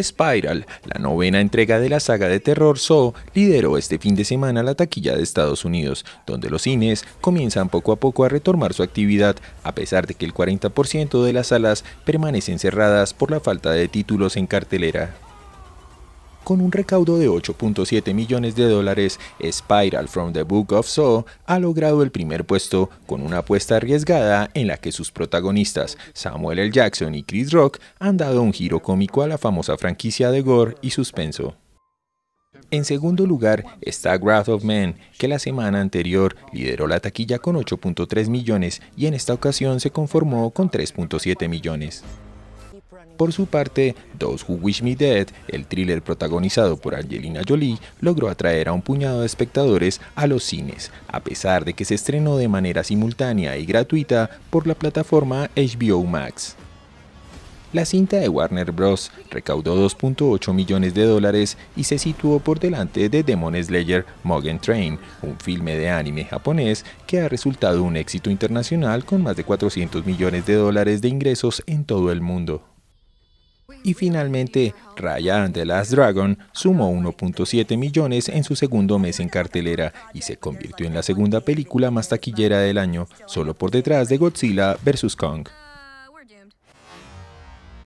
Spiral, la novena entrega de la saga de terror Saw, lideró este fin de semana la taquilla de Estados Unidos, donde los cines comienzan poco a poco a retomar su actividad, a pesar de que el 40% de las salas permanecen cerradas por la falta de títulos en cartelera. Con un recaudo de 8.7 millones de dólares, Spiral from the Book of Saw ha logrado el primer puesto con una apuesta arriesgada en la que sus protagonistas, Samuel L. Jackson y Chris Rock, han dado un giro cómico a la famosa franquicia de gore y suspenso. En segundo lugar está Wrath of Man, que la semana anterior lideró la taquilla con 8.3 millones y en esta ocasión se conformó con 3.7 millones. Por su parte, Those Who Wish Me Dead, el thriller protagonizado por Angelina Jolie, logró atraer a un puñado de espectadores a los cines, a pesar de que se estrenó de manera simultánea y gratuita por la plataforma HBO Max. La cinta de Warner Bros. recaudó 2.8 millones de dólares y se situó por delante de Demon Slayer Mugen Train, un filme de anime japonés que ha resultado un éxito internacional con más de 400 millones de dólares de ingresos en todo el mundo. Y finalmente, Raya and the Last Dragon sumó 1.7 millones en su segundo mes en cartelera y se convirtió en la segunda película más taquillera del año, solo por detrás de Godzilla vs. Kong.